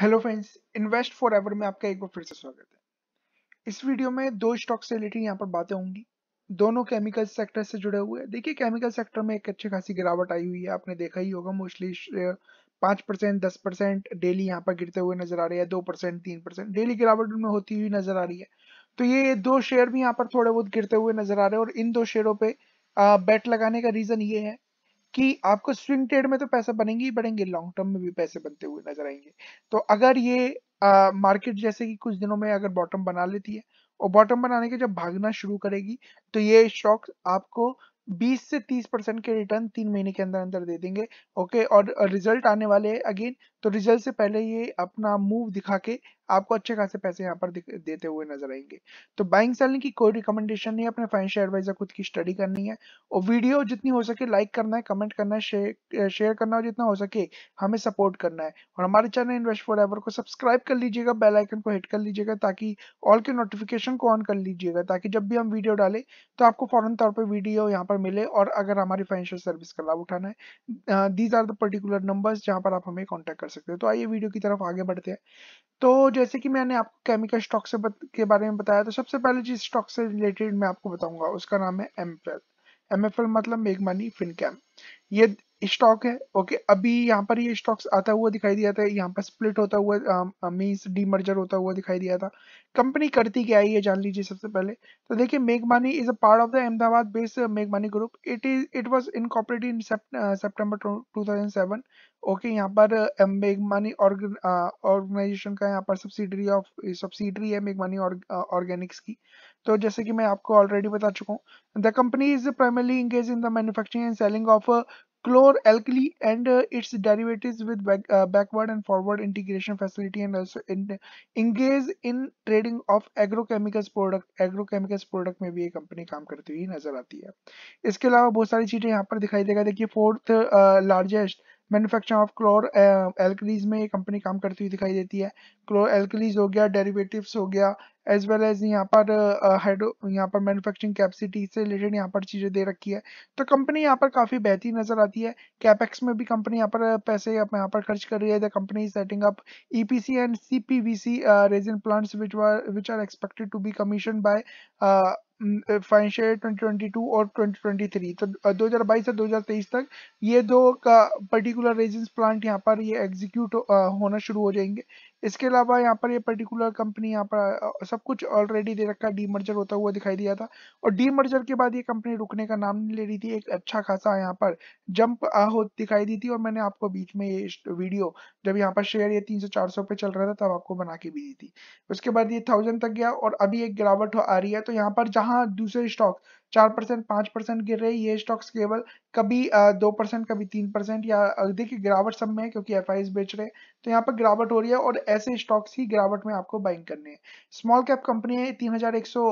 hello friends Invest Forever में आपका एक बार फिर से स्वागत है इस वीडियो में दो स्टॉक से रिलेटेड यहाँ पर बातें होंगी दोनों केमिकल सेक्टर से जुड़े हुए हैं देखिए केमिकल सेक्टर में एक अच्छी खासी गिरावट आई हुई है आपने देखा ही होगा मोस्टली पाँच परसेंट दस परसेंट डेली यहाँ पर गिरते हुए नजर आ रहे हैं दो परसेंट तीन परसेंट डेली गिरावट उनमें होती हुई नजर आ रही है तो ये दो शेयर भी यहाँ पर थोड़े बहुत गिरते हुए नजर आ रहे हैं और इन दो शेयरों पर बैट लगाने का रीजन ये है कि आपको स्विंग ट्रेड में तो पैसा बनेंगे ही बढ़ेंगे लॉन्ग टर्म में भी पैसे बनते हुए नजर आएंगे तो अगर ये मार्केट uh, जैसे कि कुछ दिनों में अगर बॉटम बना लेती है और बॉटम बनाने के जब भागना शुरू करेगी तो ये स्टॉक आपको 20 से 30 परसेंट के रिटर्न तीन महीने के अंदर अंदर दे देंगे ओके और रिजल्ट आने वाले अगेन तो रिजल्ट से पहले ये अपना मूव दिखा के आपको अच्छे खासे पैसे यहाँ पर देते हुए नजर आएंगे तो बाइंग सेलिंग की कोई रिकमेंडेशन नहीं अपने फाइनेंशियल एडवाइजर खुद की स्टडी करनी है और वीडियो जितनी हो सके लाइक करना है कमेंट करना है शेयर शेयर करना है जितना हो सके हमें सपोर्ट करना है और हमारे चैनल इन्वेस्ट फॉर एवर को सब्सक्राइब कर लीजिएगा बेलाइकन को हिट कर लीजिएगा ताकि ऑल के नोटिफिकेशन को ऑन कर लीजिएगा ताकि जब भी हम वीडियो डालें तो आपको फौरन तौर पर वीडियो यहाँ पर मिले और अगर हमारी फाइनेंशियल सर्विस का लाभ उठाना है these are the particular numbers जहाँ पर आप हमें कॉन्टैक्ट सकते हैं तो आइए वीडियो की तरफ आगे बढ़ते हैं तो जैसे कि मैंने आपको केमिकल स्टॉक से बत, के बारे में बताया तो सबसे पहले जिस स्टॉक से रिलेटेड मैं आपको बताऊंगा उसका नाम है एम एफ मतलब मेघमानी फिनकैम ये स्टॉक है ओके अभी यहाँ पर ये स्टॉक्स आता हुआ दिखाई दिया था यहाँ पर स्प्लिट होता हुआ मीन्स डी मर्जर होता हुआ दिखाई दिया था कंपनी करती क्या है ये जान लीजिए सबसे पहले तो देखिए मेघमानी is a part of the Ahmedabad based मेघमानी group it is it was incorporated in September two okay यहाँ पर मेघमानी ऑर्गेनाइजेशन का यहाँ पर सब्सिडरी ऑफ सब्सिडरी है मेघमानी ऑर्गेनिक्स की तो जैसे कि मैं आपको ऑलरेडी बता चुका हूँ the company is primarily engage in the manufacturing and selling of chloralkali and uh, its derivatives with back, uh, backward and forward integration facility and also in, engage in trading of agrochemicals product agrochemicals product में भी ये company काम करती हुई नजर आती है इसके अलावा बहुत सारी चीजें यहाँ पर दिखाई देगा देखिए fourth largest manufacture of chlor alkalis में ये कंपनी काम करती हुई दिखाई देती है क्लोर एल्कलीज हो गया डेरिवेटिव्स हो गया एज वेल एज यहाँ पर हाइड्रो यहाँ पर मैन्युफैक्चरिंग कैपेसिटी से रिलेटेड यहाँ पर चीज़ें दे रखी है तो कंपनी यहाँ पर काफ़ी बेहतरीन नज़र आती है कैपेक्स में भी कंपनी यहाँ पर पैसे यहाँ पर खर्च कर रही है the company setting up E P C and C P V C resin plants which are expected to be commission by financial year 2022 और 2023 तो 2022 से 2023 तक ये दो पर्टिकुलर रेजिंस प्लांट यहाँ पर ये एग्जीक्यूट होना शुरू हो जाएंगे इसके अलावा यहाँ पर ये पर्टिकुलर कंपनी यहाँ पर सब कुछ ऑलरेडी दे रखा डी मर्जर होता हुआ दिखाई दिया था और डी मर्जर के बाद ये कंपनी रुकने का नाम नहीं ले रही थी एक अच्छा खासा यहाँ पर जंप हो दिखाई दी थी और मैंने आपको बीच में ये वीडियो जब यहाँ पर शेयर ये तीन सौ चार सौ पे चल रहा था तब आपको बना के भी दी थी उसके बाद ये थाउजेंड तक गया और अभी एक गिरावट आ रही है तो यहाँ पर जहाँ जहां दूसरे स्टॉक चार परसेंट पांच परसेंट गिर रहे ये स्टॉक्स केवल कभी दो परसेंट कभी तीन परसेंट या देखिए गिरावट सब में है क्योंकि एफ बेच रहे हैं तो यहाँ पर गिरावट हो रही है और ऐसे स्टॉक्स ही गिरावट में आपको बाइंग करने हैं स्मॉल कैप कंपनी है तीन हजार एक सौ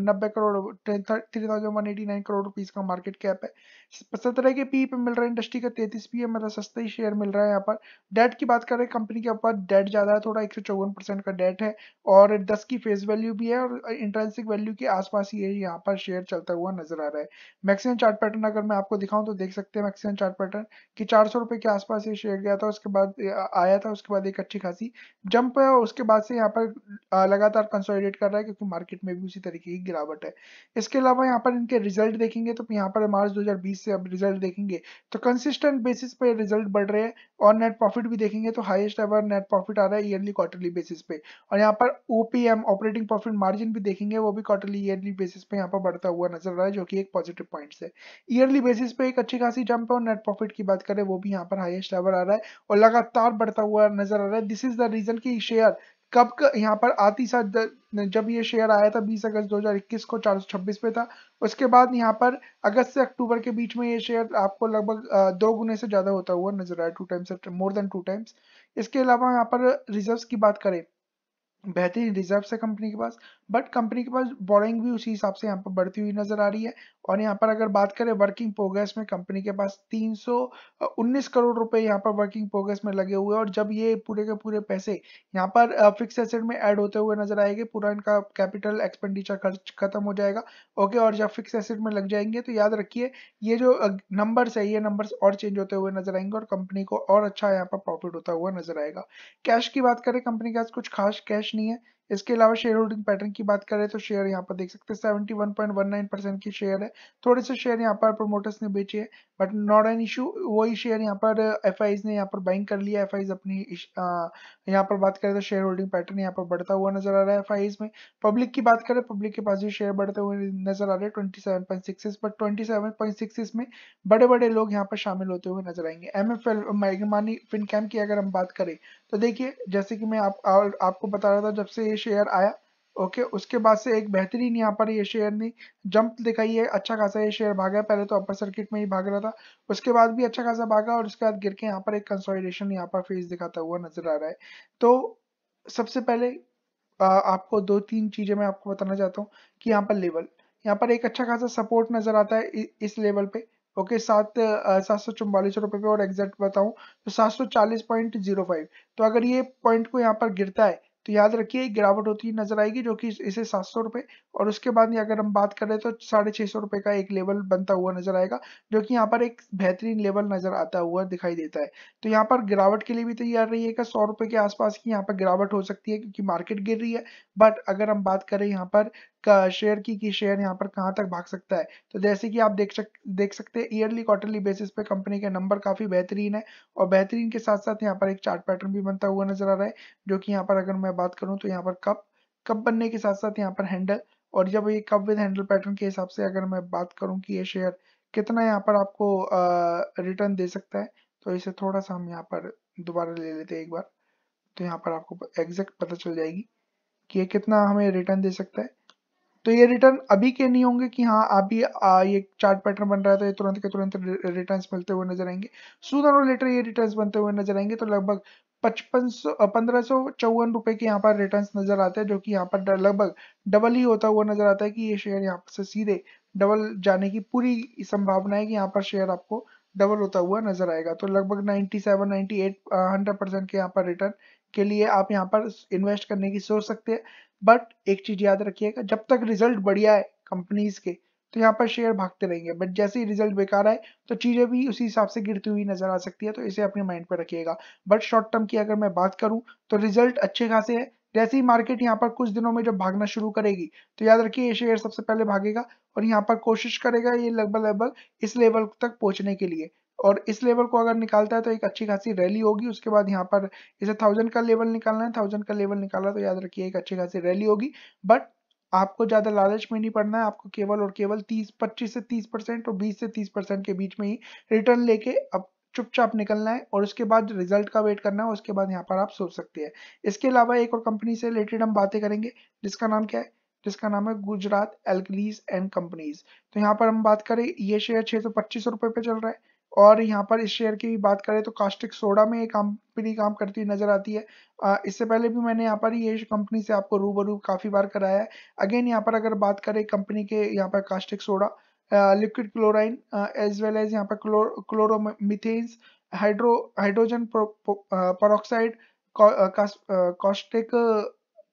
नब्बे crore three thousand one eighty nine crore rupees का मार्केट कैप है सत्रह के पी e पे मिल रहा है इंडस्ट्री का तैतीस पी e है मतलब सस्ता ही शेयर मिल रहा है यहाँ पर डेट की बात करें कंपनी के ऊपर डेट ज्यादा है थोड़ा एक सौ चौवन परसेंट का डेट है और दस की फेस वैल्यू भी है और इंट्रेंसिक वैल्यू के आसपास ही यहाँ पर शेयर चलता हुआ नजर आ रहा है मैक्सिमम चार्ट पैटर्न अगर मैं आपको दिखाऊं हूँ तो देख सकते हैं मैक्सिमम चार्ट पैटर्न कि चार सौ रुपये के आसपास ये शेयर गया था उसके बाद आया था उसके बाद एक अच्छी खासी जंप है उसके बाद से यहाँ पर लगातार कंसोलिडेट कर रहा है क्योंकि मार्केट में भी उसी तरीके की गिरावट है इसके अलावा यहाँ पर इनके रिजल्ट देखेंगे तो यहाँ पर मार्च दो से अब रिजल्ट देखेंगे तो कंसिस्टेंट बेसिस पे रिजल्ट बढ़ रहे हैं और नेट प्रॉफिट भी देखेंगे तो हाइस्ट एवर नेट प्रॉफिट आ रहा है ईयरली क्वार्टरली बेसिस पे और यहाँ पर ओपीएम ऑपरेटिंग प्रॉफिट मार्जिन भी देखेंगे वो भी क्वार्टरली ईयरली बेसिस पे यहाँ पर बढ़ता हुआ नजर आ रहा है जो कि एक पॉजिटिव पॉइंट है ईयरली बेसिस पे एक अच्छी खासी जंप है और नेट प्रॉफिट की बात करें वो भी यहाँ पर हाईएस्ट लेवल आ रहा है और लगातार बढ़ता हुआ नजर आ रहा है दिस इज द रीजन की शेयर कब यहाँ पर आती सा जब ये शेयर आया था 20 अगस्त 2021 को 426 पे था उसके बाद यहाँ पर अगस्त से अक्टूबर के बीच में ये शेयर आपको लगभग दो गुने से ज़्यादा होता हुआ नजर आया two times more than two times इसके अलावा यहाँ पर रिजर्व्स की बात करें बेहतरीन रिजर्व्स है कंपनी के पास बट कंपनी के पास बोरिंग भी उसी हिसाब से यहाँ पर बढ़ती हुई नजर आ रही है और यहाँ पर अगर बात करें वर्किंग प्रोग्रेस में कंपनी के पास 319 करोड़ रुपए यहाँ पर वर्किंग प्रोग्रेस में लगे हुए और जब ये पूरे के पूरे पैसे यहाँ पर फिक्स एसेट में ऐड होते हुए नजर आएंगे पूरा इनका कैपिटल एक्सपेंडिचर खर्च खत्म हो जाएगा ओके और जब फिक्स एसेट में लग जाएंगे तो याद रखिए ये जो नंबर्स है ये नंबर्स और चेंज होते हुए नजर आएंगे और कंपनी को और अच्छा यहाँ पर प्रॉफिट होता हुआ नजर आएगा कैश की बात करें कंपनी के पास कुछ खास कैश नहीं है इसके अलावा शेयर होल्डिंग पैटर्न की बात करें तो शेयर यहाँ पर देख सकते हैं सेवेंटी की शेयर है थोड़े से शेयर यहाँ पर प्रोमोटर्स ने बेचे हैं बट नॉट एन इशू वही शेयर यहाँ पर एफ ने यहाँ पर बाइंग कर लिया एफ अपनी यहाँ पर बात करें तो शेयर होल्डिंग पैटर्न यहाँ पर बढ़ता हुआ नजर आ रहा है एफ में पब्लिक की बात करें पब्लिक के पास भी शेयर बढ़ते हुए नजर आ रहे हैं twenty seven point six but twenty seven point six में बड़े बड़े लोग यहाँ पर शामिल होते हुए नजर आएंगे एम एफ एल मैगमानी फिनकैम की अगर हम बात करें तो देखिए जैसे कि मैं आप, आपको बता रहा था जब से ये शेयर आया ओके उसके बाद से एक बेहतरीन यहाँ पर ये शेयर ने जंप दिखाई है अच्छा खासा ये शेयर भागा पहले तो अपर सर्किट में ही भाग रहा था उसके बाद भी अच्छा खासा भागा और उसके बाद गिर के यहाँ पर एक कंसोलिडेशन यहाँ पर फेस दिखाता हुआ नजर आ रहा है तो सबसे पहले आ, आपको दो तीन चीजें मैं आपको बताना चाहता हूँ कि यहाँ पर लेवल यहाँ पर एक अच्छा खासा सपोर्ट नजर आता है इस लेवल पे ओके सात सात सौ चौवालीस रुपए पे और एग्जैक्ट बताऊं तो सात सौ चालीस पॉइंट जीरो फाइव तो अगर ये पॉइंट को यहाँ पर गिरता है तो याद रखिए गिरावट होती है नजर आएगी जो कि इसे सात सौ रुपए और उसके बाद अगर हम बात करें तो साढ़े छह सौ रुपए का एक लेवल बनता हुआ नजर आएगा जो कि यहाँ पर एक बेहतरीन लेवल नजर आता हुआ दिखाई देता है तो यहाँ पर गिरावट के लिए भी तैयार रहिएगा सौ रुपए के आसपास की यहाँ पर गिरावट हो सकती है क्योंकि मार्केट गिर रही है बट अगर हम बात करें यहाँ पर शेयर की कि शेयर यहाँ पर कहाँ तक भाग सकता है तो जैसे कि आप देख सक देख सकते हैं ईयरली क्वार्टरली बेसिस पे कंपनी के नंबर काफी बेहतरीन है और बेहतरीन के साथ साथ यहाँ पर एक चार्ट पैटर्न भी बनता हुआ नजर आ रहा है जो कि यहाँ पर अगर मैं बात करूँ तो यहाँ पर कप कप बनने के साथ साथ यहाँ पर हैंडल और जब ये कप विद हैंडल पैटर्न के हिसाब से अगर मैं बात करूँ कि ये शेयर कितना यहाँ पर आपको रिटर्न दे सकता है तो इसे थोड़ा सा हम यहाँ पर दोबारा ले लेते हैं एक बार तो यहाँ पर आपको एग्जैक्ट पता चल जाएगी कि ये कितना हमें रिटर्न दे सकता है तो ये रिटर्न अभी के नहीं होंगे कि हाँ अभी आ, ये चार्ट पैटर्न बन रहा है तो ये तुरंत के तुरंत रिटर्न्स मिलते हुए नजर आएंगे सुधर और लेटर ये रिटर्न्स बनते हुए नजर आएंगे तो लगभग पचपन सौ पंद्रह सौ चौवन रुपए के यहाँ पर रिटर्न्स नजर आते हैं जो कि यहाँ पर लगभग डबल ही होता हुआ नजर आता है कि ये शेयर यहाँ से सीधे डबल जाने की पूरी संभावना है कि यहाँ पर शेयर आपको डबल होता हुआ नजर आएगा तो लगभग सेवन 97, एट हंड्रेड परसेंट के यहाँ पर रिटर्न के लिए आप यहाँ पर इन्वेस्ट करने की सोच सकते हैं बट एक चीज याद रखिएगा जब तक रिजल्ट बढ़िया है कंपनीज के तो यहाँ पर शेयर भागते रहेंगे बट जैसे ही रिजल्ट बेकार आए तो चीजें भी उसी हिसाब से गिरती हुई नजर आ सकती है तो इसे अपने माइंड पर रखिएगा बट शॉर्ट टर्म की अगर मैं बात करूं तो रिजल्ट अच्छे खासे है जैसे ही मार्केट यहाँ पर कुछ दिनों में जब भागना शुरू करेगी तो याद रखिए ये शेयर सबसे पहले भागेगा और यहाँ पर कोशिश करेगा ये लगभग लगभग इस लेवल तक पहुंचने के लिए और इस लेवल को अगर निकालता है तो एक अच्छी खासी रैली होगी उसके बाद यहाँ पर इसे थाउजेंड का लेवल निकालना है थाउजेंड का लेवल निकाला तो याद रखिए एक अच्छी खासी रैली होगी बट आपको ज़्यादा लालच में नहीं पड़ना है आपको केवल और केवल तीस पच्चीस से तीस परसेंट और बीस से तीस परसेंट के बीच में ही रिटर्न लेके अब चुपचाप निकलना है और उसके बाद रिजल्ट का वेट करना है उसके बाद यहाँ पर आप सोच सकते हैं इसके अलावा एक और कंपनी से रिलेटेड हम बातें करेंगे जिसका नाम क्या है जिसका नाम है गुजरात एल्कलीज एंड कंपनीज तो यहाँ पर हम बात करें ये शेयर छह सौ पच्चीस रुपए पे चल रहा है और यहाँ पर इस शेयर की भी बात करें तो कास्टिक सोडा में ये कंपनी काम करती हुई नजर आती है इससे पहले भी मैंने यहाँ पर ये कंपनी से आपको रूबरू काफी बार कराया है अगेन यहाँ पर अगर बात करें कंपनी के यहाँ पर caustic soda liquid chlorine as well as यहाँ पर chloro chloromethanes hydro hydrogen peroxide caustic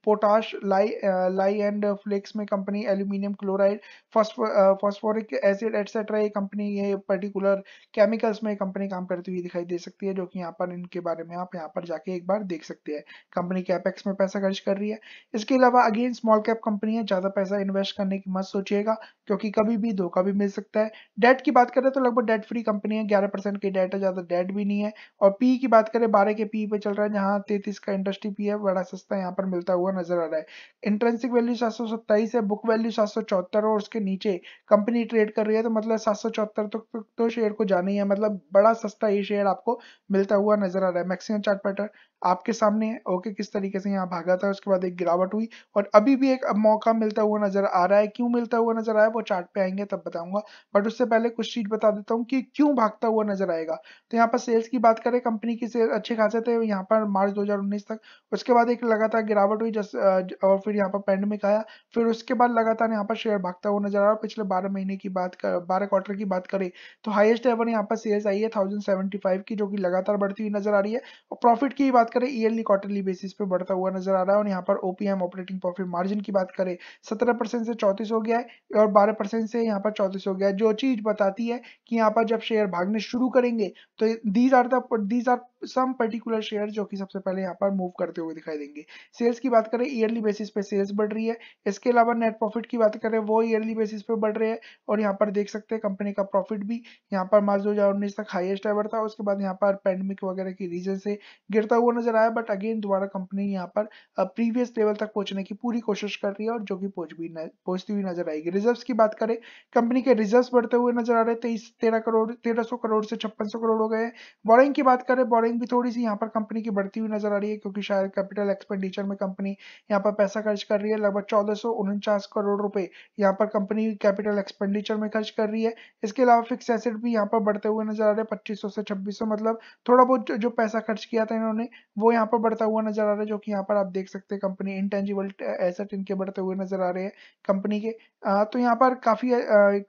potash lye lye and flakes में company aluminium chloride phosphoric acid etcetera ये कंपनी ये पर्टिकुलर केमिकल्स में कंपनी काम करती हुई दिखाई दे सकती है जो कि यहाँ पर इनके बारे में आप यहाँ पर जाके एक बार देख सकते हैं कंपनी कैपेक्स में पैसा खर्च कर रही है इसके अलावा अगेन स्मॉल कैप कंपनी है ज़्यादा पैसा इन्वेस्ट करने की मत सोचिएगा क्योंकि कभी भी धोखा भी मिल सकता है डेट की बात करें तो लगभग डेट फ्री कंपनी है ग्यारह परसेंट की डेट है ज़्यादा डेट भी नहीं है और पी की बात करें बारह के पी पे चल रहा है जहाँ तैतीस का इंडस्ट्री पी है बड़ा सस्ता यहाँ पर मिलता हुआ हुआ नजर आ रहा है इंट्रेंसिक वैल्यू सात सौ है बुक वैल्यू सात सौ चौहत्तर और उसके नीचे कंपनी ट्रेड कर रही है तो मतलब सात तक तो, तो, तो शेयर को जाना ही है मतलब बड़ा सस्ता ये शेयर आपको मिलता हुआ नजर आ रहा है मैक्सिमम चार्ट पैटर्न आपके सामने है ओके किस तरीके से यहाँ भागा था उसके बाद एक गिरावट हुई और अभी भी एक मौका मिलता हुआ नजर आ रहा है क्यों मिलता हुआ नजर आया वो चार्ट पे आएंगे तब बताऊंगा बट उससे पहले कुछ चीज बता देता हूँ कि क्यों भागता हुआ नजर आएगा तो यहाँ पर सेल्स की बात करें कंपनी की सेल्स अच्छे खासे थे यहाँ पर मार्च दो तक उसके बाद एक लगातार गिरावट हुई जस और फिर यहाँ पर पैंडमिक आया फिर उसके बाद लगातार यहाँ पर शेयर भागता हुआ नजर आ रहा पिछले बारह महीने की बात बारह क्वार्टर की बात करें तो हाइएस्ट एवर यहाँ पर सेल्स आई है थाउजेंड की जो की लगातार बढ़ती हुई नजर आ रही है और प्रॉफिट की बात बात करें ईयरली क्वार्टरली बेसिस पे बढ़ता हुआ नजर आ रहा है और यहाँ पर ओपीएम ऑपरेटिंग प्रॉफिट मार्जिन की बात करें सत्रह परसेंट से चौतीस हो गया है और बारह परसेंट से यहाँ पर चौतीस हो गया है जो चीज बताती है कि यहाँ पर जब शेयर भागने शुरू करेंगे तो these are these are some particular share जो कि सबसे पहले यहाँ पर मूव करते हुए दिखाई देंगे सेल्स की बात करें ईयरली बेसिस पे सेल्स बढ़ रही है इसके अलावा नेट प्रॉफिट की बात करें वो ईयरली बेसिस पे बढ़ रहे हैं और यहाँ पर देख सकते हैं कंपनी का प्रॉफिट भी यहाँ पर मार्च दो तक हाइएस्ट एवर था उसके बाद यहाँ पर पैंडमिक वगैरह की रीजन से गिरता हुआ नजर आया बट अगेन दोबारा कंपनी यहाँ पर प्रीवियस uh, लेवल तक पहुंचने की पूरी कोशिश कर रही है और जो कि पहुंच भी पहुंचती हुई नजर आएगी रिजर्व की बात करें कंपनी के रिजर्व बढ़ते हुए नजर आ रहे तेईस तेरह करोड़ तेरह करोड़ से छप्पन करोड़ हो गए बोरिंग की बात करें बोरिंग भी थोड़ी सी यहाँ पर कंपनी की बढ़ती हुई नजर आ रही है क्योंकि शायद कैपिटल एक्सपेंडिचर में कंपनी यहाँ पर पैसा खर्च कर रही है लगभग चौदह करोड़ रुपए यहाँ पर कंपनी कैपिटल एक्सपेंडिचर में खर्च कर रही है इसके अलावा फिक्स एसेट भी यहाँ पर बढ़ते हुए नजर आ रहे हैं पच्चीस से छब्बीस मतलब थोड़ा बहुत जो पैसा खर्च किया था इन्होंने वो यहाँ पर बढ़ता हुआ नजर आ रहा है जो कि यहाँ पर आप देख सकते हैं कंपनी इंटेंजिबल एसेट इनके बढ़ते हुए नजर आ रहे हैं कंपनी के आ, uh, तो यहाँ पर काफी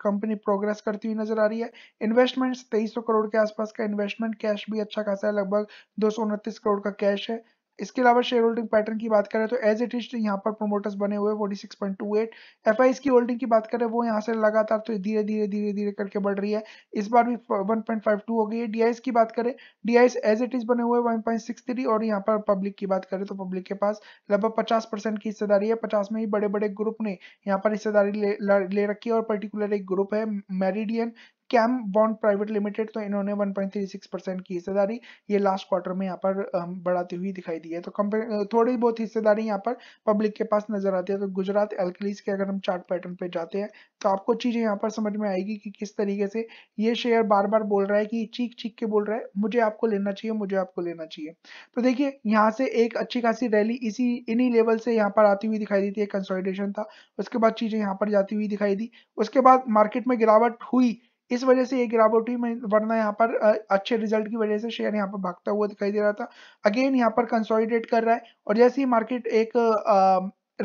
कंपनी uh, प्रोग्रेस करती हुई नजर आ रही है इन्वेस्टमेंट तेईस करोड़ के आसपास का इन्वेस्टमेंट कैश भी अच्छा खासा है लगभग दो करोड़ का कैश है इसके अलावा शेयर होल्डिंग पैटर्न की बात करें तो एज इट इज यहाँ पर प्रोमोटर्स बने हुए forty six point two eight F I इसकी होल्डिंग की बात करें वो यहाँ से लगातार तो धीरे धीरे धीरे धीरे करके बढ़ रही है इस बार भी वन पॉइंट फाइव टू हो गई है डी आई एस की बात करें D I S as it is बने हुए वन पॉइंट सिक्स थ्री और यहाँ पर पब्लिक की बात करें तो पब्लिक के पास लगभग पचास परसेंट की हिस्सेदारी है पचास में ही बड़े बड़े ग्रुप ने यहाँ पर हिस्सेदारी ले, ले रखी है और पर्टिकुलर एक ग्रुप है Meridian Chem Bond Private Limited तो इन्होंने 1.36 परसेंट की हिस्सेदारी ये लास्ट क्वार्टर में यहाँ पर बढ़ाती हुई दिखाई दी है तो थोड़ी बहुत हिस्सेदारी यहाँ पर पब्लिक के पास नजर आती है तो गुजरात एल्कलीस के अगर हम चार्ट पैटर्न पे जाते हैं तो आपको चीजें यहाँ पर समझ में आएगी कि किस तरीके से ये शेयर बार बार बोल रहा है कि चीख चीख के बोल रहा है मुझे आपको लेना चाहिए मुझे आपको लेना चाहिए तो देखिए यहाँ से एक अच्छी खासी रैली इसी इन्हीं लेवल से यहाँ पर आती हुई दिखाई देती है कंसोलिडेशन था उसके बाद चीजें यहाँ पर जाती हुई दिखाई दी उसके बाद मार्केट में गिरावट हुई इस वजह से ये गिरावट हुई वरना यहाँ पर अच्छे रिजल्ट की वजह से शेयर यहाँ पर भागता हुआ दिखाई दे रहा था अगेन यहाँ पर कंसोलिडेट कर रहा है और जैसे ही मार्केट एक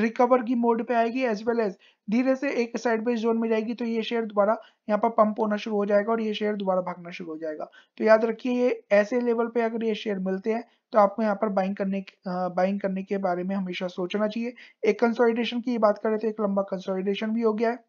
रिकवर की मोड पे आएगी एज वेल एज धीरे से एक बेस जोन में जाएगी तो ये शेयर दोबारा यहाँ पर पंप होना शुरू हो जाएगा और ये शेयर दोबारा भागना शुरू हो जाएगा तो याद रखिए ये ऐसे लेवल पे अगर ये शेयर मिलते हैं तो आपको यहाँ पर बाइंग करने बाइंग करने के बारे में हमेशा सोचना चाहिए एक कंसोलिडेशन की बात करें तो एक लंबा कंसोलिडेशन भी हो गया है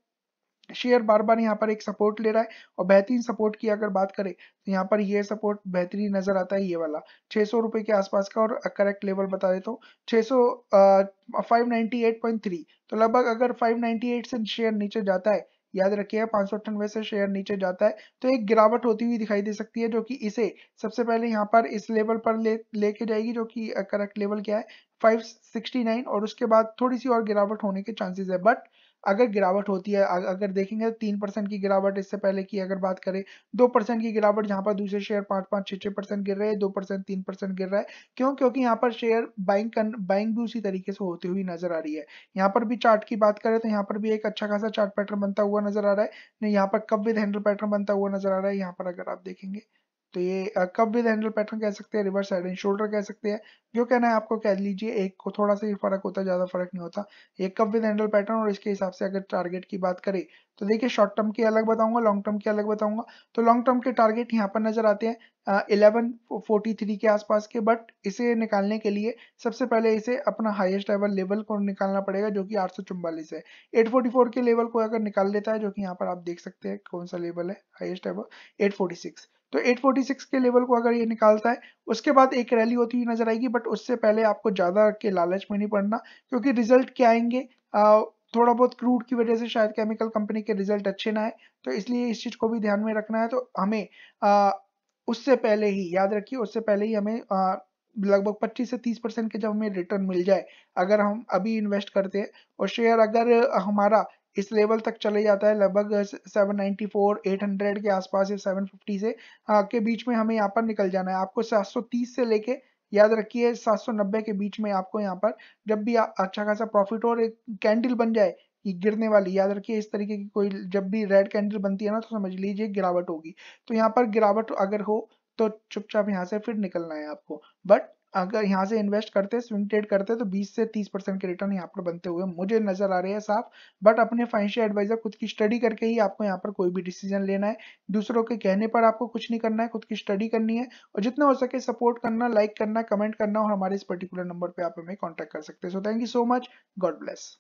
शेयर बार बार यहाँ पर एक सपोर्ट ले रहा है और बेहतरीन सपोर्ट की अगर बात करें तो यहाँ पर ये सपोर्ट बेहतरीन नजर आता है ये वाला छह सौ रुपए के आसपास का और करेक्ट लेवल बता देता हूँ छह सौ फाइव थ्री तो लगभग अगर फाइव एट से शेयर नीचे जाता है याद रखिए पांच सौ अठानवे से शेयर नीचे जाता है तो एक गिरावट होती हुई दिखाई दे सकती है जो कि इसे सबसे पहले यहाँ पर इस लेवल पर ले लेके जाएगी जो कि करेक्ट लेवल क्या है 569 और उसके बाद थोड़ी सी और गिरावट होने के चांसेस है बट अगर गिरावट होती है अगर देखेंगे तो तीन परसेंट की गिरावट इससे पहले की अगर बात करें दो परसेंट की गिरावट जहां पर दूसरे शेयर पांच पांच छह छह परसेंट गिर रहे हैं दो परसेंट तीन परसेंट गिर रहा है क्यों क्योंकि यहाँ पर शेयर बाइंग बाइंग भी उसी तरीके से होती हुई नजर आ रही है यहाँ पर भी चार्ट की बात करें तो यहाँ पर भी एक अच्छा खासा चार्ट पैटर्न बनता हुआ नजर आ रहा है यहाँ पर कब विद हैंडल पैटर्न बनता हुआ नजर आ रहा है यहाँ पर अगर आप देखेंगे तो ये कप विद हैंडल पैटर्न कह सकते हैं रिवर्स हेड एंड शोल्डर कह सकते हैं जो कहना है आपको कह लीजिए एक को थोड़ा सा ही फर्क होता है ज्यादा फर्क नहीं होता ये कप विद हैंडल पैटर्न और इसके हिसाब से अगर टारगेट की बात करें तो देखिए शॉर्ट टर्म की अलग बताऊंगा लॉन्ग टर्म की अलग बताऊंगा तो लॉन्ग टर्म के टारगेट यहाँ पर नजर आते हैं इलेवन फोर्टी थ्री के आसपास के बट इसे निकालने के लिए सबसे पहले इसे अपना हाईएस्ट लेवल लेवल को निकालना पड़ेगा जो कि आठ सौ है एट फोर्टी फोर के लेवल को अगर निकाल लेता है जो कि यहाँ पर आप देख सकते हैं कौन सा लेवल है highest level eight forty six तो 846 के लेवल को अगर ये निकालता है उसके बाद एक रैली होती हुई नजर आएगी बट उससे पहले आपको ज़्यादा के लालच में नहीं पड़ना क्योंकि रिजल्ट क्या आएंगे आ, थोड़ा बहुत क्रूड की वजह से शायद केमिकल कंपनी के रिजल्ट अच्छे ना आए तो इसलिए इस चीज़ को भी ध्यान में रखना है तो हमें आ, उससे पहले ही याद रखिए उससे पहले ही हमें आ, लगभग 25 से 30 परसेंट के जब हमें रिटर्न मिल जाए अगर हम अभी इन्वेस्ट करते हैं और शेयर अगर हमारा इस लेवल तक चले जाता है लगभग 794 800 के आसपास या 750 से आ, हाँ, के बीच में हमें यहाँ पर निकल जाना है आपको 730 से लेके याद रखिए 790 के बीच में आपको यहाँ पर जब भी अच्छा खासा प्रॉफिट और एक कैंडल बन जाए गिरने वाली याद रखिए इस तरीके की कोई जब भी रेड कैंडल बनती है ना तो समझ लीजिए गिरावट होगी तो यहाँ पर गिरावट अगर हो तो चुपचाप यहाँ से फिर निकलना है आपको बट अगर यहाँ से इन्वेस्ट करते स्विंग ट्रेड करते तो 20 से 30 परसेंट के रिटर्न यहाँ पर बनते हुए मुझे नजर आ रहे हैं साफ बट अपने फाइनेंशियल एडवाइजर खुद की स्टडी करके ही आपको यहाँ पर कोई भी डिसीजन लेना है दूसरों के कहने पर आपको कुछ नहीं करना है खुद की स्टडी करनी है और जितना हो सके सपोर्ट करना लाइक करना कमेंट करना और हमारे इस पर्टिकुलर नंबर पर आप हमें कॉन्टेक्ट कर सकते हैं so thank you so much God bless